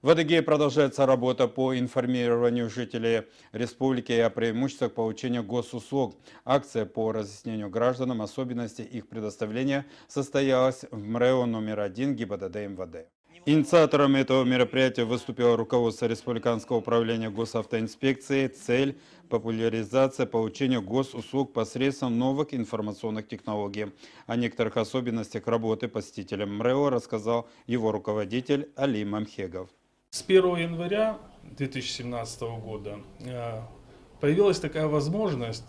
В Адыгее продолжается работа по информированию жителей республики о преимуществах получения госуслуг. Акция по разъяснению гражданам особенностей их предоставления состоялась в МРЭО номер один ГИБДД МВД. Инициатором этого мероприятия выступило руководство Республиканского управления госавтоинспекции. Цель – популяризация получения госуслуг посредством новых информационных технологий. О некоторых особенностях работы посетителям МРЭО рассказал его руководитель Али Мамхегов. С 1 января 2017 года э, появилась такая возможность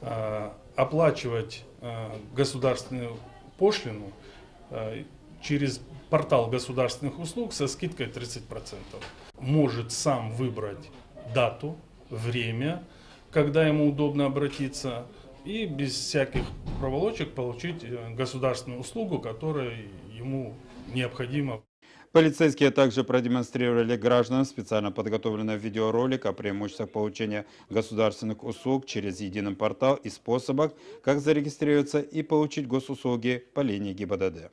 э, оплачивать э, государственную пошлину через портал государственных услуг со скидкой 30%. Может сам выбрать дату, время, когда ему удобно обратиться, и без всяких проволочек получить государственную услугу, которая ему необходима. Полицейские также продемонстрировали гражданам специально подготовленный видеоролик о преимуществах получения государственных услуг через единый портал и способах, как зарегистрироваться и получить госуслуги по линии ГИБДД.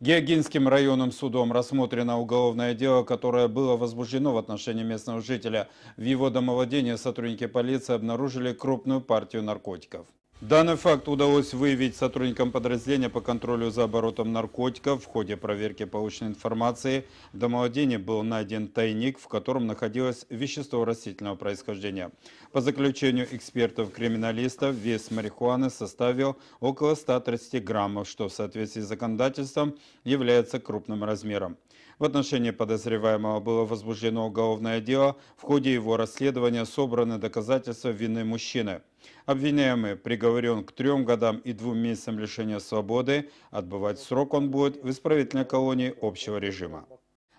Геогинским районным судом рассмотрено уголовное дело, которое было возбуждено в отношении местного жителя. В его домовладении сотрудники полиции обнаружили крупную партию наркотиков. Данный факт удалось выявить сотрудникам подразделения по контролю за оборотом наркотиков. В ходе проверки полученной информации в домовладении был найден тайник, в котором находилось вещество растительного происхождения. По заключению экспертов-криминалистов, вес марихуаны составил около 130 граммов, что в соответствии с законодательством является крупным размером. В отношении подозреваемого было возбуждено уголовное дело. В ходе его расследования собраны доказательства вины мужчины. Обвиняемый приговорен к трем годам и двум месяцам лишения свободы. Отбывать срок он будет в исправительной колонии общего режима.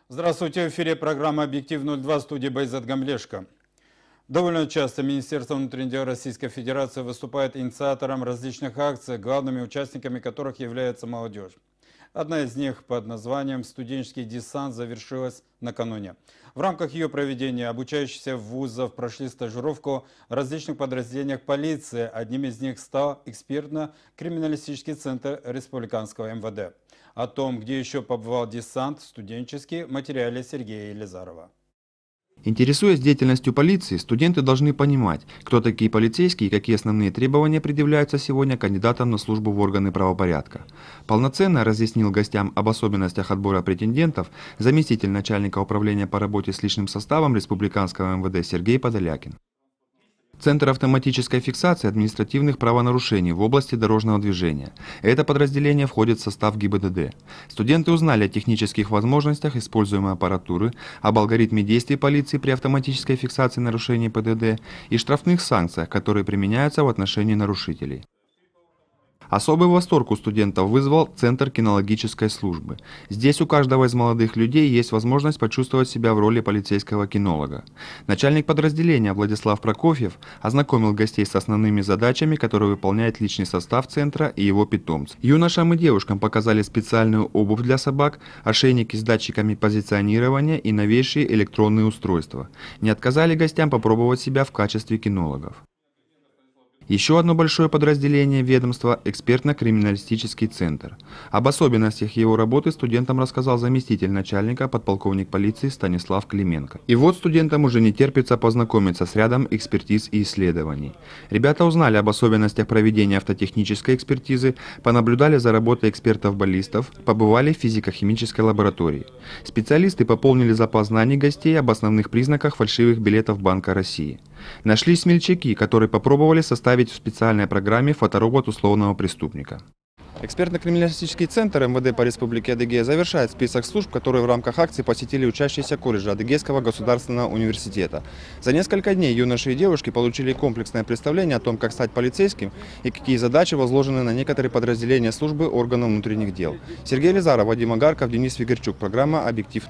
Здравствуйте, в эфире программа «Объектив-02» студии Байзат Гамлешко. Довольно часто Министерство внутренних дел Российской Федерации выступает инициатором различных акций, главными участниками которых является молодежь. Одна из них под названием «Студенческий десант» завершилась накануне. В рамках ее проведения обучающиеся вузов прошли стажировку в различных подразделениях полиции. Одним из них стал экспертно-криминалистический центр республиканского МВД. О том, где еще побывал десант, студенческий в материале Сергея Елизарова. Интересуясь деятельностью полиции, студенты должны понимать, кто такие полицейские и какие основные требования предъявляются сегодня кандидатам на службу в органы правопорядка. Полноценно разъяснил гостям об особенностях отбора претендентов заместитель начальника управления по работе с личным составом Республиканского МВД Сергей Подолякин. Центр автоматической фиксации административных правонарушений в области дорожного движения. Это подразделение входит в состав ГИБДД. Студенты узнали о технических возможностях используемой аппаратуры, об алгоритме действий полиции при автоматической фиксации нарушений ПДД и штрафных санкциях, которые применяются в отношении нарушителей. Особый восторг у студентов вызвал Центр кинологической службы. Здесь у каждого из молодых людей есть возможность почувствовать себя в роли полицейского кинолога. Начальник подразделения Владислав Прокофьев ознакомил гостей с основными задачами, которые выполняет личный состав центра и его питомцы. Юношам и девушкам показали специальную обувь для собак, ошейники с датчиками позиционирования и новейшие электронные устройства. Не отказали гостям попробовать себя в качестве кинологов. Еще одно большое подразделение ведомства – экспертно-криминалистический центр. Об особенностях его работы студентам рассказал заместитель начальника, подполковник полиции Станислав Клименко. И вот студентам уже не терпится познакомиться с рядом экспертиз и исследований. Ребята узнали об особенностях проведения автотехнической экспертизы, понаблюдали за работой экспертов-баллистов, побывали в физико-химической лаборатории. Специалисты пополнили запас знаний гостей об основных признаках фальшивых билетов Банка России – Нашли смельчаки, которые попробовали составить в специальной программе фоторобот условного преступника. Экспертно-криминалистический центр МВД по республике Адыгея завершает список служб, которые в рамках акции посетили учащиеся колледжа Адыгейского государственного университета. За несколько дней юноши и девушки получили комплексное представление о том, как стать полицейским и какие задачи возложены на некоторые подразделения службы органов внутренних дел. Сергей Лизаров, Вадим Агарков, Денис Фигерчук. Программа «Объектив